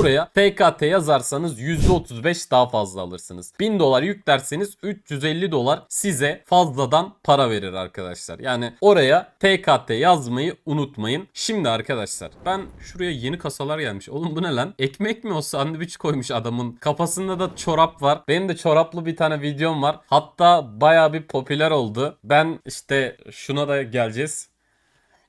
Buraya FKT yazarsanız %35 daha fazla alırsınız. 1000 dolar yüklerseniz 350 dolar size fazladan para verir arkadaşlar. Yani oraya FKT yazmayı unutmayın. Şimdi arkadaşlar ben şuraya yeni kasalar gelmiş. Oğlum bu ne lan? Ekmek mi o sandviç koymuş adamın. Kafasında da çorap var. Benim de çoraplı bir tane videom var. Hatta baya bir popüler oldu. Ben işte şuna da geleceğiz.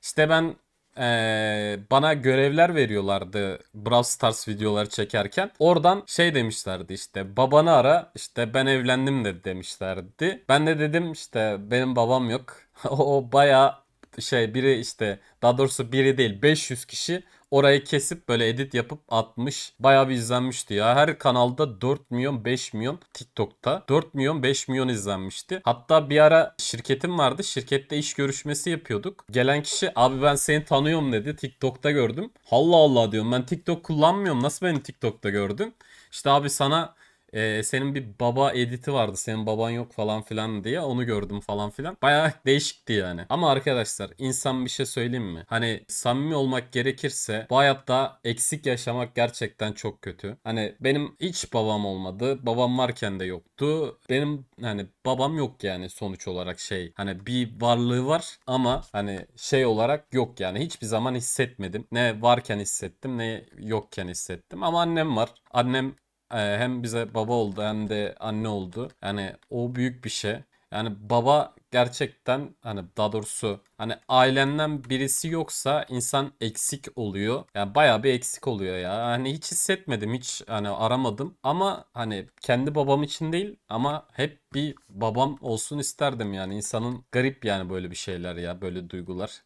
İşte ben ee, bana görevler veriyorlardı Brawl Stars videoları çekerken. Oradan şey demişlerdi işte babanı ara işte ben evlendim dedi demişlerdi. Ben de dedim işte benim babam yok. o baya şey biri işte daha doğrusu biri değil 500 kişi orayı kesip böyle edit yapıp atmış. Bayağı bir izlenmişti ya. Her kanalda 4 milyon 5 milyon TikTok'ta 4 milyon 5 milyon izlenmişti. Hatta bir ara şirketim vardı. Şirkette iş görüşmesi yapıyorduk. Gelen kişi abi ben seni tanıyorum dedi. TikTok'ta gördüm. Allah Allah diyorum ben TikTok kullanmıyorum. Nasıl beni TikTok'ta gördün? İşte abi sana e, senin bir baba editi vardı. Senin baban yok falan filan diye onu gördüm falan filan. Bayağı değişikti yani. Ama arkadaşlar insan bir şey söyleyeyim mi? Hani samimi olmak gerekirse bu hayatta eksik yaşamak gerçekten çok kötü. Hani benim hiç babam olmadı. Babam varken de yoktu. Benim hani babam yok yani sonuç olarak şey. Hani bir varlığı var ama hani şey olarak yok yani. Hiçbir zaman hissetmedim. Ne varken hissettim ne yokken hissettim. Ama annem var. Annem ee, hem bize baba oldu hem de anne oldu. Yani o büyük bir şey. Yani baba gerçekten hani daha doğrusu hani ailenden birisi yoksa insan eksik oluyor. Yani bayağı bir eksik oluyor ya. Hani hiç hissetmedim hiç hani aramadım ama hani kendi babam için değil ama hep bir babam olsun isterdim yani. insanın garip yani böyle bir şeyler ya böyle duygular.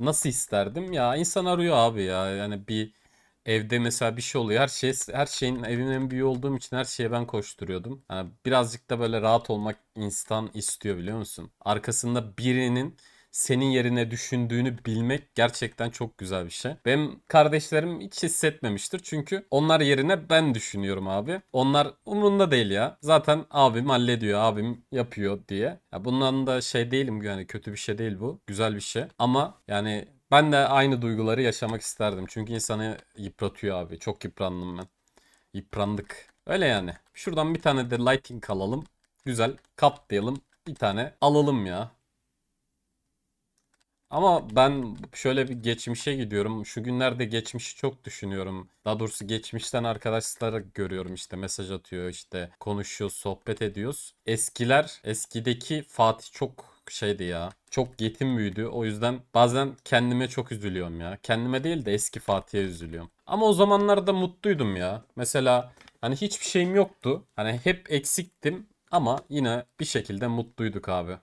Nasıl isterdim ya? insan arıyor abi ya. Yani bir Evde mesela bir şey oluyor. Her şey her şeyin evimin en büyüğü olduğum için her şeye ben koşturuyordum. Yani birazcık da böyle rahat olmak insan istiyor biliyor musun? Arkasında birinin senin yerine düşündüğünü bilmek gerçekten çok güzel bir şey. Benim kardeşlerim hiç hissetmemiştir çünkü onlar yerine ben düşünüyorum abi. Onlar umurunda değil ya. Zaten abim hallediyor, abim yapıyor diye. Ya bundan da şey değilim yani kötü bir şey değil bu. Güzel bir şey. Ama yani ben de aynı duyguları yaşamak isterdim. Çünkü insanı yıpratıyor abi. Çok yıprandım ben. Yıprandık. Öyle yani. Şuradan bir tane de lighting alalım. Güzel. Kaplayalım. Bir tane alalım ya. Ama ben şöyle bir geçmişe gidiyorum. Şu günlerde geçmişi çok düşünüyorum. Daha doğrusu geçmişten arkadaşlar görüyorum işte mesaj atıyor işte konuşuyor sohbet ediyoruz. Eskiler eskideki Fatih çok şeydi ya. Çok yetim büyüdü. O yüzden bazen kendime çok üzülüyorum ya. Kendime değil de eski Fatih'e üzülüyorum. Ama o zamanlarda mutluydum ya. Mesela hani hiçbir şeyim yoktu. Hani hep eksiktim ama yine bir şekilde mutluyduk abi.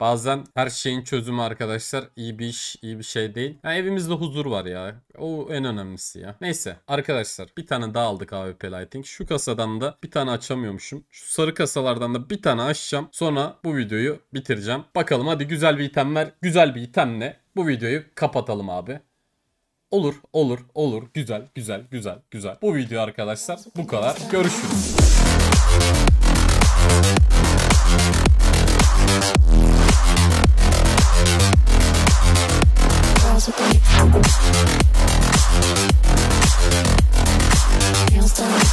Bazen her şeyin çözümü arkadaşlar iyi bir iş, iyi bir şey değil. Yani evimizde huzur var ya. O en önemlisi ya. Neyse arkadaşlar bir tane daha aldık AWP Lighting. Şu kasadan da bir tane açamıyormuşum. Şu sarı kasalardan da bir tane açacağım. Sonra bu videoyu bitireceğim. Bakalım hadi güzel bir item ver. Güzel bir itemle bu videoyu kapatalım abi. Olur, olur, olur. Güzel, güzel, güzel, güzel. Bu video arkadaşlar bu kadar. Görüşürüz. possible. Nails done.